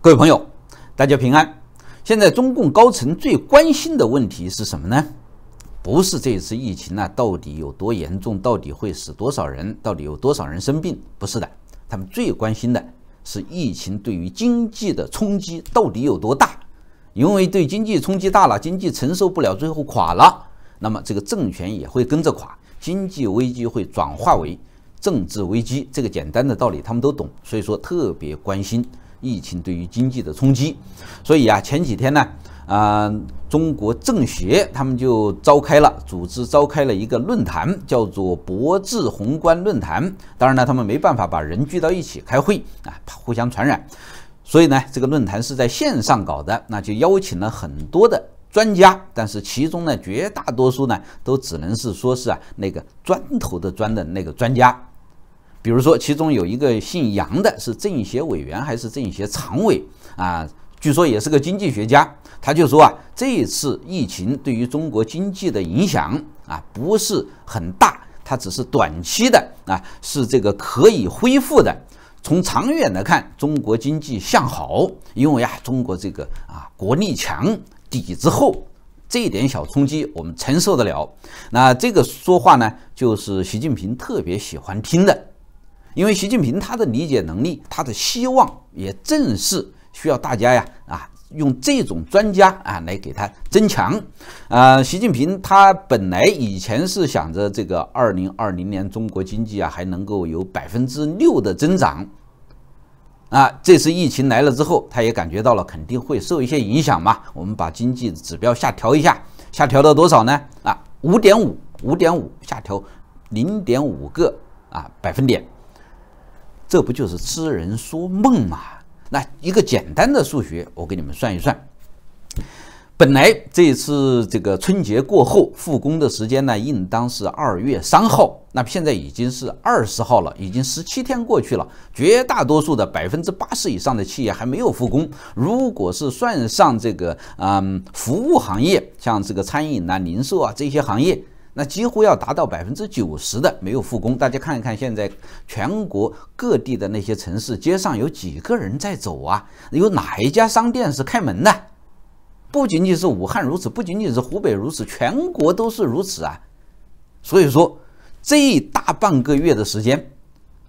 各位朋友，大家平安。现在中共高层最关心的问题是什么呢？不是这一次疫情呢，到底有多严重？到底会死多少人？到底有多少人生病？不是的，他们最关心的是疫情对于经济的冲击到底有多大？因为对经济冲击大了，经济承受不了，最后垮了，那么这个政权也会跟着垮，经济危机会转化为政治危机。这个简单的道理他们都懂，所以说特别关心。疫情对于经济的冲击，所以啊，前几天呢，啊，中国政协他们就召开了，组织召开了一个论坛，叫做“博智宏观论坛”。当然呢，他们没办法把人聚到一起开会啊，怕互相传染。所以呢，这个论坛是在线上搞的，那就邀请了很多的专家，但是其中呢，绝大多数呢，都只能是说是啊，那个砖头的砖的那个专家。比如说，其中有一个姓杨的，是政协委员还是政协常委啊？据说也是个经济学家。他就说啊，这一次疫情对于中国经济的影响啊，不是很大，它只是短期的啊，是这个可以恢复的。从长远来看，中国经济向好，因为呀，中国这个啊，国力强，底子厚，这点小冲击我们承受得了。那这个说话呢，就是习近平特别喜欢听的。因为习近平他的理解能力，他的希望也正是需要大家呀啊用这种专家啊来给他增强啊。习近平他本来以前是想着这个二零二零年中国经济啊还能够有百分之六的增长啊，这次疫情来了之后，他也感觉到了肯定会受一些影响嘛。我们把经济指标下调一下，下调到多少呢？啊，五点五，五点五下调零点五个啊百分点。这不就是痴人说梦嘛？那一个简单的数学，我给你们算一算。本来这次这个春节过后复工的时间呢，应当是二月三号。那现在已经是二十号了，已经十七天过去了。绝大多数的百分之八十以上的企业还没有复工。如果是算上这个嗯服务行业，像这个餐饮啊、零售啊这些行业。那几乎要达到百分之九十的没有复工，大家看一看现在全国各地的那些城市，街上有几个人在走啊？有哪一家商店是开门的？不仅仅是武汉如此，不仅仅是湖北如此，全国都是如此啊！所以说，这大半个月的时间，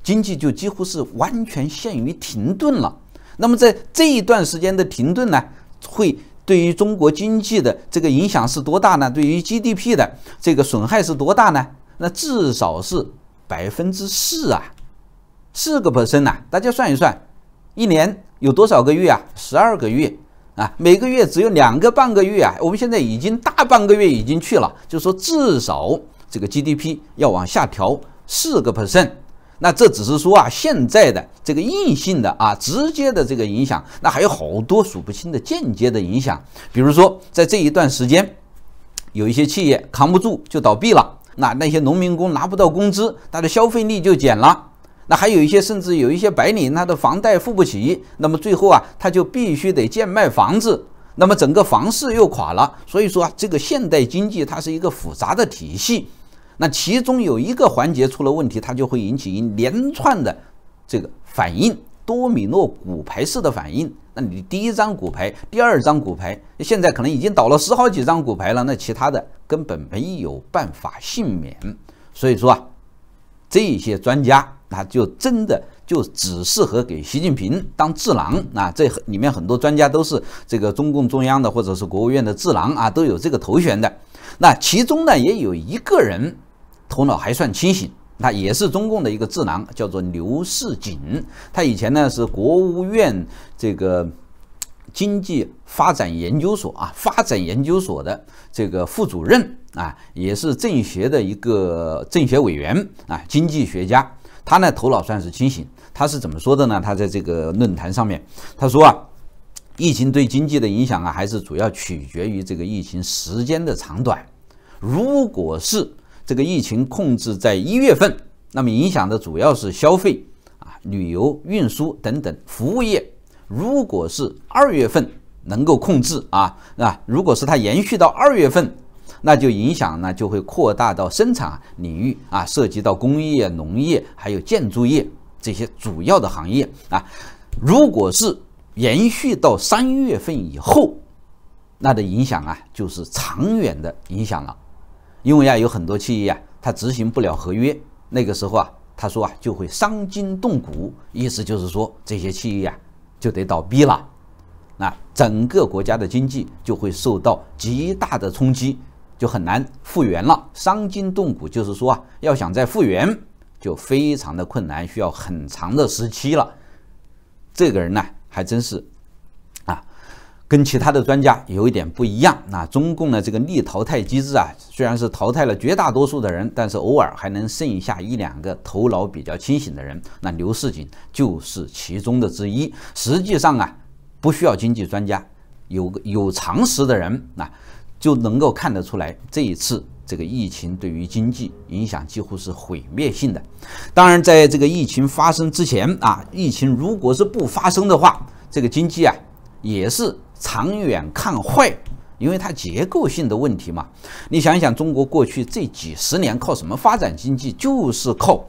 经济就几乎是完全陷于停顿了。那么在这一段时间的停顿呢，会。对于中国经济的这个影响是多大呢？对于 GDP 的这个损害是多大呢？那至少是百分之四啊，四个 percent 呐！大家算一算，一年有多少个月啊？十二个月啊，每个月只有两个半个月啊。我们现在已经大半个月已经去了，就说至少这个 GDP 要往下调四个 percent。那这只是说啊，现在的这个硬性的啊，直接的这个影响，那还有好多数不清的间接的影响。比如说，在这一段时间，有一些企业扛不住就倒闭了，那那些农民工拿不到工资，他的消费力就减了。那还有一些甚至有一些白领，他的房贷付不起，那么最后啊，他就必须得贱卖房子，那么整个房市又垮了。所以说，啊，这个现代经济它是一个复杂的体系。那其中有一个环节出了问题，它就会引起一连串的这个反应，多米诺骨牌式的反应。那你第一张骨牌，第二张骨牌，现在可能已经倒了十好几张骨牌了，那其他的根本没有办法幸免。所以说啊，这些专家那就真的就只适合给习近平当智囊啊。这里面很多专家都是这个中共中央的或者是国务院的智囊啊，都有这个头衔的。那其中呢，也有一个人。头脑还算清醒，那也是中共的一个智囊，叫做刘世锦。他以前呢是国务院这个经济发展研究所啊，发展研究所的这个副主任啊，也是政协的一个政协委员啊，经济学家。他呢头脑算是清醒，他是怎么说的呢？他在这个论坛上面，他说啊，疫情对经济的影响啊，还是主要取决于这个疫情时间的长短。如果是这个疫情控制在一月份，那么影响的主要是消费啊、旅游、运输等等服务业。如果是二月份能够控制啊，那如果是它延续到二月份，那就影响呢就会扩大到生产领域啊，涉及到工业、农业还有建筑业这些主要的行业啊。如果是延续到三月份以后，那的影响啊就是长远的影响了。因为啊，有很多企业啊，它执行不了合约，那个时候啊，他说啊，就会伤筋动骨，意思就是说这些企业啊，就得倒闭了，那整个国家的经济就会受到极大的冲击，就很难复原了。伤筋动骨就是说啊，要想再复原，就非常的困难，需要很长的时期了。这个人呢，还真是。跟其他的专家有一点不一样那中共的这个逆淘汰机制啊，虽然是淘汰了绝大多数的人，但是偶尔还能剩下一两个头脑比较清醒的人。那刘世锦就是其中的之一。实际上啊，不需要经济专家，有个有常识的人啊，就能够看得出来，这一次这个疫情对于经济影响几乎是毁灭性的。当然，在这个疫情发生之前啊，疫情如果是不发生的话，这个经济啊也是。长远看坏，因为它结构性的问题嘛。你想想，中国过去这几十年靠什么发展经济？就是靠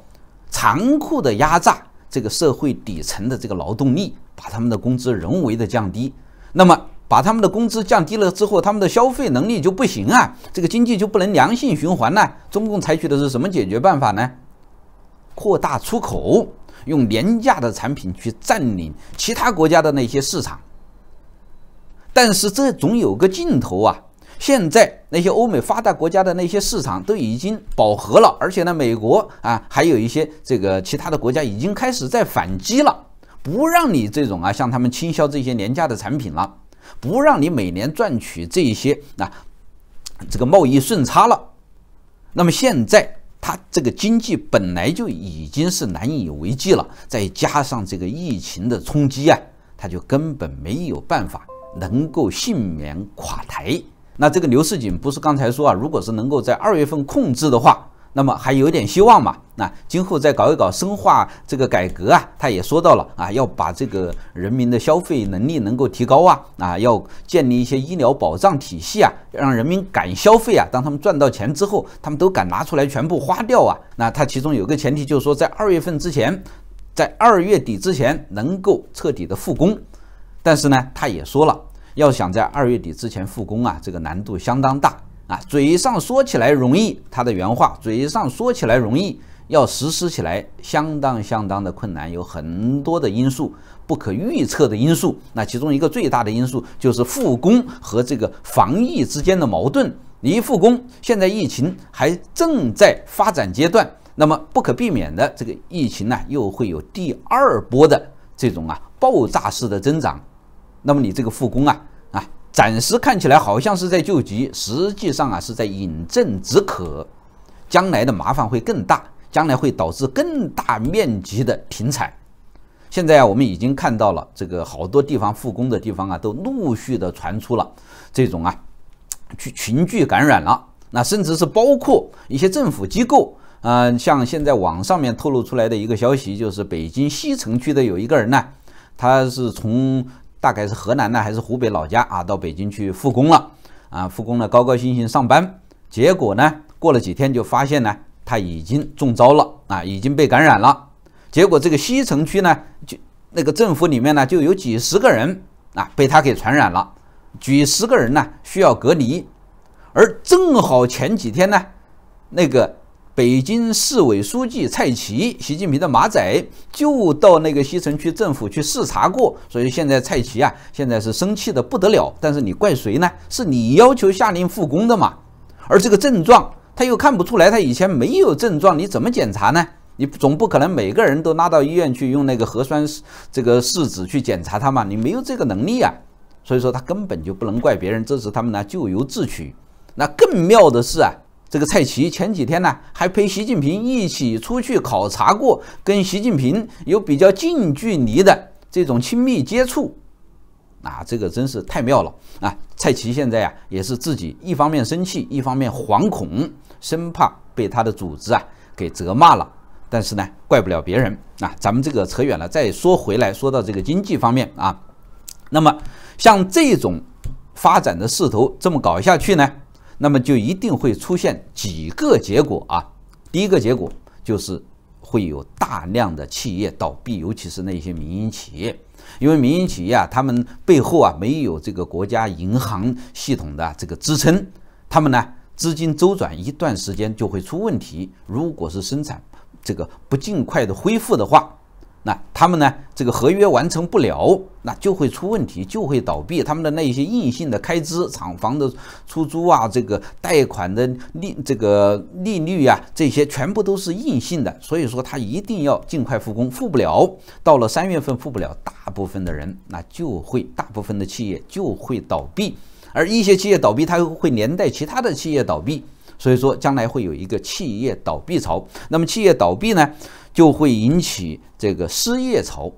残酷的压榨这个社会底层的这个劳动力，把他们的工资人为的降低。那么，把他们的工资降低了之后，他们的消费能力就不行啊，这个经济就不能良性循环呢，中共采取的是什么解决办法呢？扩大出口，用廉价的产品去占领其他国家的那些市场。但是这总有个尽头啊！现在那些欧美发达国家的那些市场都已经饱和了，而且呢，美国啊还有一些这个其他的国家已经开始在反击了，不让你这种啊向他们倾销这些廉价的产品了，不让你每年赚取这一些啊这个贸易顺差了。那么现在它这个经济本来就已经是难以为继了，再加上这个疫情的冲击啊，它就根本没有办法。能够幸免垮台，那这个刘世锦不是刚才说啊，如果是能够在二月份控制的话，那么还有点希望嘛？那今后再搞一搞深化这个改革啊，他也说到了啊，要把这个人民的消费能力能够提高啊啊，要建立一些医疗保障体系啊，让人民敢消费啊，当他们赚到钱之后，他们都敢拿出来全部花掉啊。那他其中有个前提就是说，在二月份之前，在二月底之前能够彻底的复工。但是呢，他也说了，要想在二月底之前复工啊，这个难度相当大啊。嘴上说起来容易，他的原话，嘴上说起来容易，要实施起来相当相当的困难，有很多的因素，不可预测的因素。那其中一个最大的因素就是复工和这个防疫之间的矛盾。一复工，现在疫情还正在发展阶段，那么不可避免的，这个疫情呢，又会有第二波的这种啊爆炸式的增长。那么你这个复工啊，啊，暂时看起来好像是在救急，实际上啊是在饮鸩止渴，将来的麻烦会更大，将来会导致更大面积的停产。现在啊，我们已经看到了，这个好多地方复工的地方啊，都陆续的传出了这种啊，群群聚感染了，那甚至是包括一些政府机构，嗯，像现在网上面透露出来的一个消息，就是北京西城区的有一个人呢，他是从。大概是河南呢，还是湖北老家啊？到北京去复工了啊！复工了，高高兴兴上班，结果呢，过了几天就发现呢，他已经中招了啊，已经被感染了。结果这个西城区呢，就那个政府里面呢，就有几十个人啊，被他给传染了，几十个人呢需要隔离，而正好前几天呢，那个。北京市委书记蔡奇，习近平的马仔，就到那个西城区政府去视察过，所以现在蔡奇啊，现在是生气的不得了。但是你怪谁呢？是你要求下令复工的嘛？而这个症状他又看不出来，他以前没有症状，你怎么检查呢？你总不可能每个人都拉到医院去用那个核酸这个试纸去检查他嘛？你没有这个能力啊。所以说他根本就不能怪别人，这是他们呢咎由自取。那更妙的是啊。这个蔡奇前几天呢还陪习近平一起出去考察过，跟习近平有比较近距离的这种亲密接触，啊，这个真是太妙了啊！蔡奇现在呀也是自己一方面生气，一方面惶恐，生怕被他的组织啊给责骂了，但是呢，怪不了别人啊。咱们这个扯远了，再说回来，说到这个经济方面啊，那么像这种发展的势头这么搞下去呢？那么就一定会出现几个结果啊！第一个结果就是会有大量的企业倒闭，尤其是那些民营企业，因为民营企业啊，他们背后啊没有这个国家银行系统的这个支撑，他们呢资金周转一段时间就会出问题。如果是生产这个不尽快的恢复的话，那他们呢？这个合约完成不了，那就会出问题，就会倒闭。他们的那些硬性的开支、厂房的出租啊，这个贷款的利、这个利率啊，这些全部都是硬性的。所以说，他一定要尽快复工，复不了，到了三月份复不了，大部分的人那就会，大部分的企业就会倒闭。而一些企业倒闭，它会连带其他的企业倒闭。所以说，将来会有一个企业倒闭潮。那么，企业倒闭呢？就会引起这个失业潮，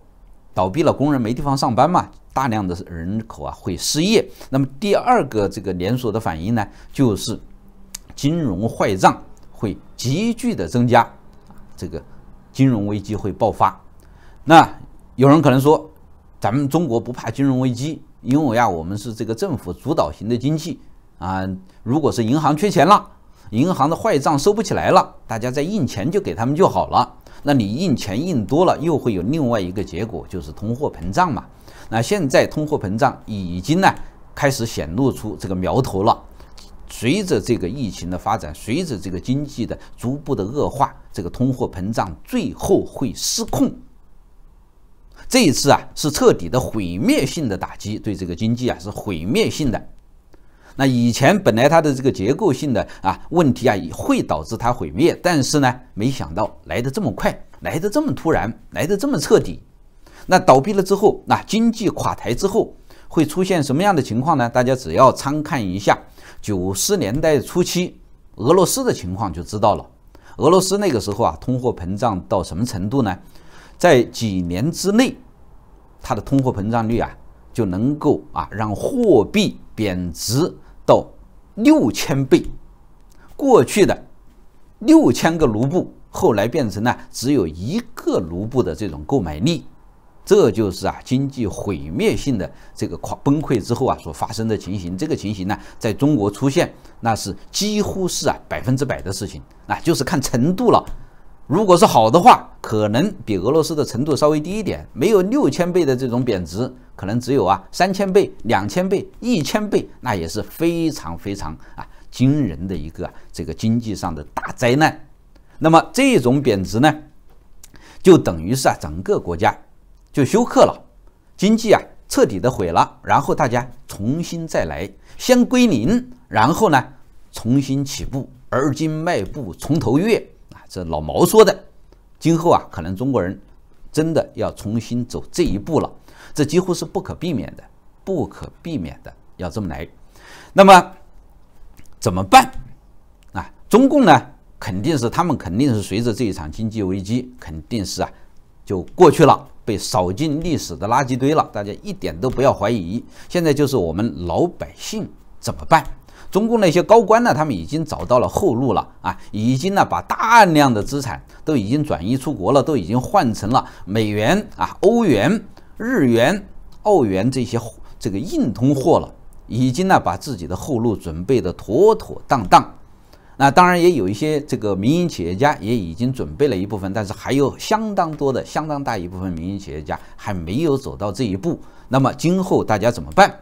倒闭了，工人没地方上班嘛，大量的人口啊会失业。那么第二个这个连锁的反应呢，就是金融坏账会急剧的增加，这个金融危机会爆发。那有人可能说，咱们中国不怕金融危机，因为呀，我们是这个政府主导型的经济啊。如果是银行缺钱了，银行的坏账收不起来了，大家再印钱就给他们就好了。那你印钱印多了，又会有另外一个结果，就是通货膨胀嘛。那现在通货膨胀已经呢开始显露出这个苗头了。随着这个疫情的发展，随着这个经济的逐步的恶化，这个通货膨胀最后会失控。这一次啊，是彻底的毁灭性的打击，对这个经济啊是毁灭性的。那以前本来它的这个结构性的啊问题啊会导致它毁灭，但是呢，没想到来得这么快，来得这么突然，来得这么彻底。那倒闭了之后，那经济垮台之后会出现什么样的情况呢？大家只要参看一下九十年代初期俄罗斯的情况就知道了。俄罗斯那个时候啊，通货膨胀到什么程度呢？在几年之内，它的通货膨胀率啊就能够啊让货币。贬值到六千倍，过去的六千个卢布后来变成了只有一个卢布的这种购买力，这就是啊经济毁灭性的这个垮崩溃之后啊所发生的情形。这个情形呢，在中国出现，那是几乎是啊百分之百的事情，那就是看程度了。如果是好的话，可能比俄罗斯的程度稍微低一点，没有六千倍的这种贬值。可能只有啊三千倍、两千倍、一千倍，那也是非常非常啊惊人的一个这个经济上的大灾难。那么这种贬值呢，就等于是啊整个国家就休克了，经济啊彻底的毁了，然后大家重新再来，先归零，然后呢重新起步。而今迈步从头越啊，这老毛说的，今后啊可能中国人。真的要重新走这一步了，这几乎是不可避免的，不可避免的要这么来。那么怎么办啊？中共呢，肯定是他们肯定是随着这一场经济危机，肯定是啊就过去了，被扫进历史的垃圾堆了。大家一点都不要怀疑。现在就是我们老百姓怎么办？中共那些高官呢？他们已经找到了后路了啊！已经呢，把大量的资产都已经转移出国了，都已经换成了美元啊、欧元、日元、澳元这些这个硬通货了。已经呢，把自己的后路准备的妥妥当当。那当然也有一些这个民营企业家也已经准备了一部分，但是还有相当多的、相当大一部分民营企业家还没有走到这一步。那么今后大家怎么办？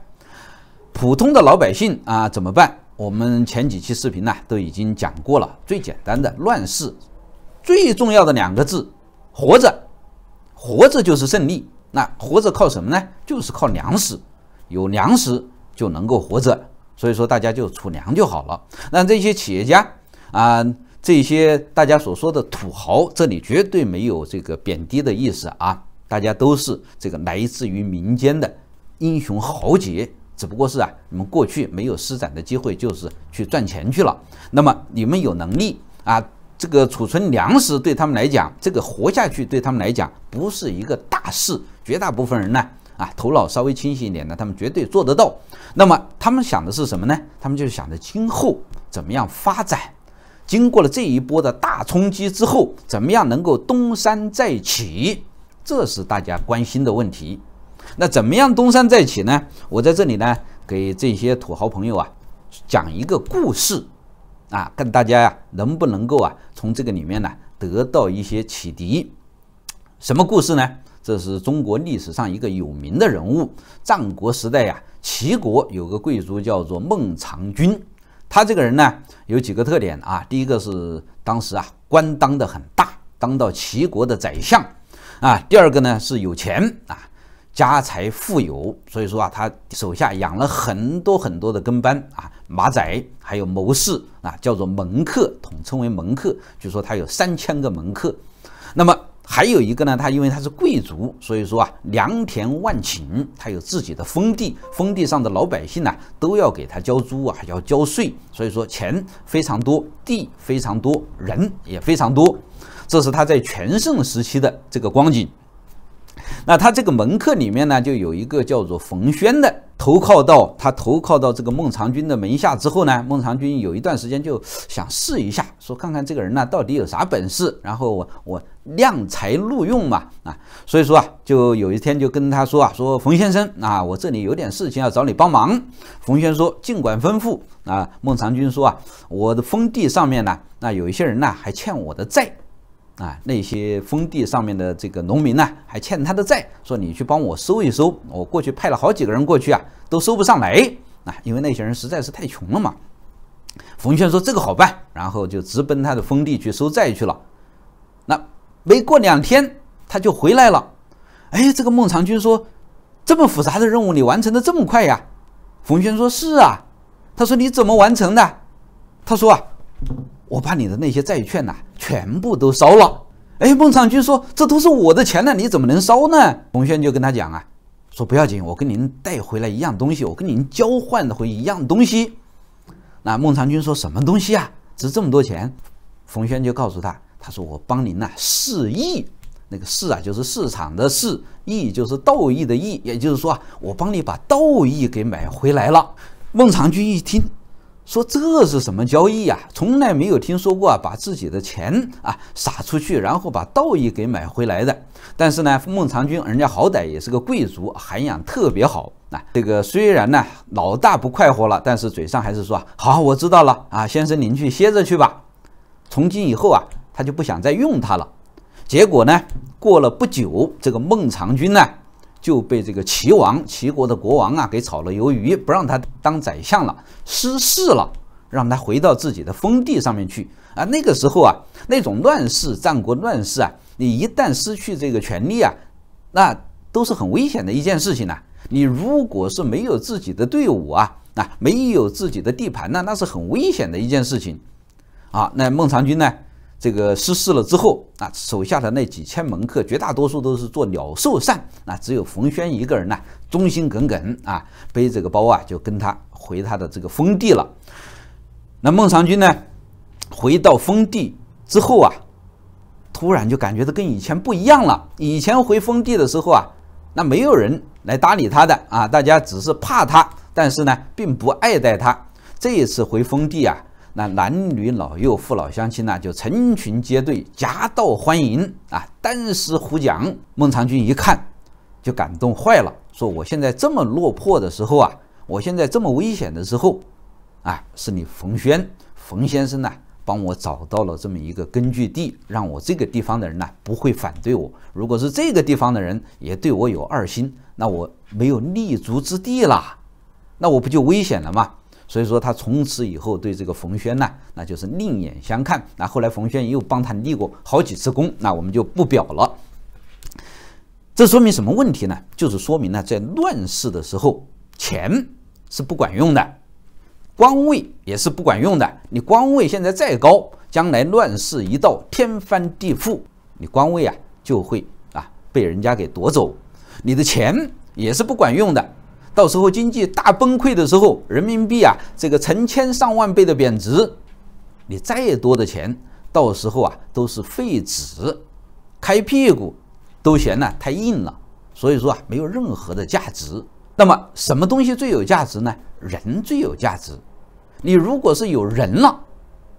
普通的老百姓啊，怎么办？我们前几期视频呢都已经讲过了。最简单的，乱世最重要的两个字，活着，活着就是胜利。那活着靠什么呢？就是靠粮食，有粮食就能够活着。所以说，大家就储粮就好了。那这些企业家啊，这些大家所说的土豪，这里绝对没有这个贬低的意思啊，大家都是这个来自于民间的英雄豪杰。只不过是啊，你们过去没有施展的机会，就是去赚钱去了。那么你们有能力啊，这个储存粮食对他们来讲，这个活下去对他们来讲不是一个大事。绝大部分人呢，啊，头脑稍微清醒一点的，他们绝对做得到。那么他们想的是什么呢？他们就是想着今后怎么样发展。经过了这一波的大冲击之后，怎么样能够东山再起？这是大家关心的问题。那怎么样东山再起呢？我在这里呢，给这些土豪朋友啊，讲一个故事，啊，看大家呀能不能够啊，从这个里面呢得到一些启迪。什么故事呢？这是中国历史上一个有名的人物，战国时代呀，齐国有个贵族叫做孟尝君。他这个人呢，有几个特点啊。第一个是当时啊，官当的很大，当到齐国的宰相啊。第二个呢，是有钱啊。家财富有，所以说啊，他手下养了很多很多的跟班啊，马仔还有谋士啊，叫做门客，统称为门客。就说他有三千个门客。那么还有一个呢，他因为他是贵族，所以说啊，良田万顷，他有自己的封地，封地上的老百姓呢都要给他交租啊，要交税，所以说钱非常多，地非常多人也非常多。这是他在全盛时期的这个光景。那他这个门客里面呢，就有一个叫做冯轩的，投靠到他投靠到这个孟尝君的门下之后呢，孟尝君有一段时间就想试一下，说看看这个人呢到底有啥本事，然后我我量才录用嘛，啊，所以说啊，就有一天就跟他说啊，说冯先生啊，我这里有点事情要找你帮忙。冯轩说尽管吩咐。啊，孟尝君说啊，我的封地上面呢，那有一些人呢还欠我的债。啊，那些封地上面的这个农民呢，还欠他的债，说你去帮我收一收。我过去派了好几个人过去啊，都收不上来啊，因为那些人实在是太穷了嘛。冯谖说这个好办，然后就直奔他的封地去收债去了。那没过两天他就回来了。哎，这个孟尝君说，这么复杂的任务你完成的这么快呀？冯谖说是啊。他说你怎么完成的？他说啊。我把你的那些债券呐，全部都烧了。哎，孟尝君说：“这都是我的钱呢，你怎么能烧呢？”冯轩就跟他讲啊，说：“不要紧，我跟您带回来一样东西，我跟您交换的回一样东西。”那孟尝君说什么东西啊？值这么多钱？冯轩就告诉他，他说：“我帮您呐，试意，那个市啊，就是市场的市；义就是道义的义，也就是说啊，我帮你把道义给买回来了。”孟尝君一听。说这是什么交易呀？从来没有听说过啊！把自己的钱啊撒出去，然后把道义给买回来的。但是呢，孟尝君人家好歹也是个贵族，涵养特别好啊。这个虽然呢老大不快活了，但是嘴上还是说好，我知道了啊，先生您去歇着去吧。从今以后啊，他就不想再用他了。结果呢，过了不久，这个孟尝君呢。就被这个齐王、齐国的国王啊给炒了鱿鱼，不让他当宰相了，失势了，让他回到自己的封地上面去啊。那个时候啊，那种乱世、战国乱世啊，你一旦失去这个权利啊，那都是很危险的一件事情呢。你如果是没有自己的队伍啊，那没有自己的地盘呢，那是很危险的一件事情啊。那孟尝君呢？这个失事了之后啊，手下的那几千门客绝大多数都是做鸟兽散，那只有冯轩一个人呢，忠心耿耿啊，背这个包啊，就跟他回他的这个封地了。那孟尝君呢，回到封地之后啊，突然就感觉到跟以前不一样了。以前回封地的时候啊，那没有人来搭理他的啊，大家只是怕他，但是呢，并不爱戴他。这一次回封地啊。那男女老幼、父老乡亲呢，就成群结队、夹道欢迎啊！单食壶讲。孟尝君一看，就感动坏了，说：“我现在这么落魄的时候啊，我现在这么危险的时候，啊，是你冯轩冯先生呢，帮我找到了这么一个根据地，让我这个地方的人呢，不会反对我。如果是这个地方的人也对我有二心，那我没有立足之地啦，那我不就危险了吗？”所以说他从此以后对这个冯轩呢，那就是另眼相看。那后来冯轩又帮他立过好几次功，那我们就不表了。这说明什么问题呢？就是说明呢，在乱世的时候，钱是不管用的，官位也是不管用的。你官位现在再高，将来乱世一到，天翻地覆，你官位啊就会啊被人家给夺走，你的钱也是不管用的。到时候经济大崩溃的时候，人民币啊，这个成千上万倍的贬值，你再多的钱，到时候啊都是废纸，开屁股都嫌呢太硬了，所以说啊没有任何的价值。那么什么东西最有价值呢？人最有价值。你如果是有人了，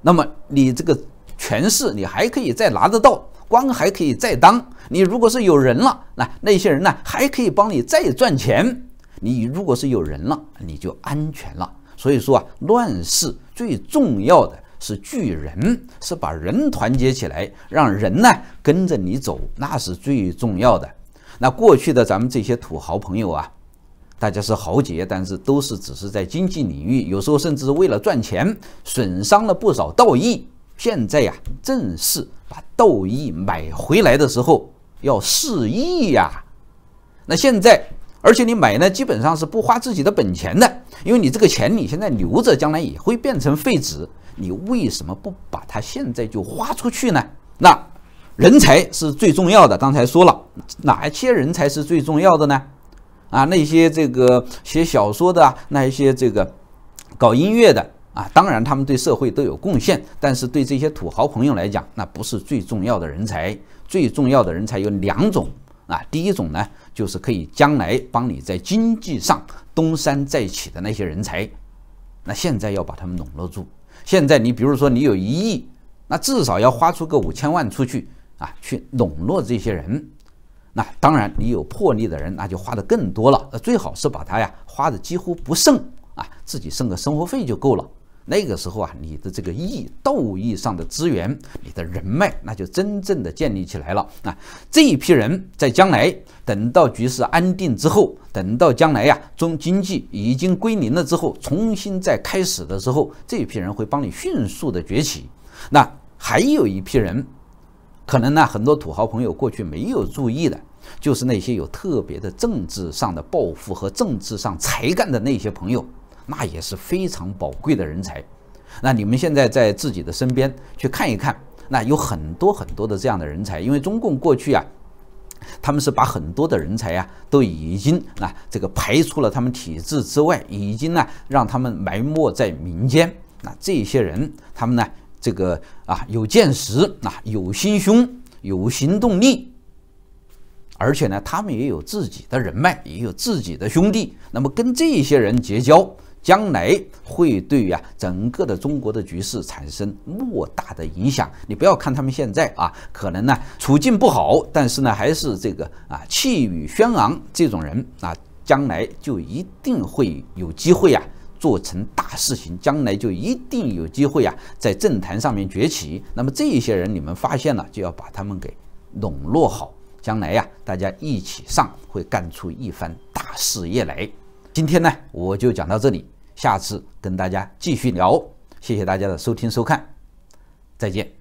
那么你这个权势你还可以再拿得到，官还可以再当。你如果是有人了，那那些人呢还可以帮你再赚钱。你如果是有人了，你就安全了。所以说啊，乱世最重要的是聚人，是把人团结起来，让人呢跟着你走，那是最重要的。那过去的咱们这些土豪朋友啊，大家是豪杰，但是都是只是在经济领域，有时候甚至为了赚钱，损伤了不少道义。现在呀，正是把道义买回来的时候，要示意呀。那现在。而且你买呢，基本上是不花自己的本钱的，因为你这个钱你现在留着，将来也会变成废纸，你为什么不把它现在就花出去呢？那人才是最重要的。刚才说了，哪一些人才是最重要的呢？啊，那些这个写小说的啊，那一些这个搞音乐的啊，当然他们对社会都有贡献，但是对这些土豪朋友来讲，那不是最重要的人才。最重要的人才有两种。啊，第一种呢，就是可以将来帮你在经济上东山再起的那些人才，那现在要把他们笼络住。现在你比如说你有一亿，那至少要花出个五千万出去啊，去笼络这些人。那当然，你有魄力的人那就花的更多了。那最好是把他呀花的几乎不剩啊，自己剩个生活费就够了。那个时候啊，你的这个意道义上的资源，你的人脉，那就真正的建立起来了。啊，这一批人在将来，等到局势安定之后，等到将来呀，中经济已经归零了之后，重新再开始的时候，这一批人会帮你迅速的崛起。那还有一批人，可能呢，很多土豪朋友过去没有注意的，就是那些有特别的政治上的抱负和政治上才干的那些朋友。那也是非常宝贵的人才。那你们现在在自己的身边去看一看，那有很多很多的这样的人才。因为中共过去啊，他们是把很多的人才啊，都已经啊这个排除了他们体制之外，已经呢让他们埋没在民间。那这些人，他们呢这个啊有见识啊有心胸有行动力，而且呢他们也有自己的人脉，也有自己的兄弟。那么跟这些人结交。将来会对啊整个的中国的局势产生莫大的影响。你不要看他们现在啊，可能呢处境不好，但是呢还是这个啊气宇轩昂这种人啊，将来就一定会有机会啊做成大事情，将来就一定有机会啊在政坛上面崛起。那么这一些人你们发现了，就要把他们给笼络好，将来呀大家一起上，会干出一番大事业来。今天呢我就讲到这里。下次跟大家继续聊，谢谢大家的收听收看，再见。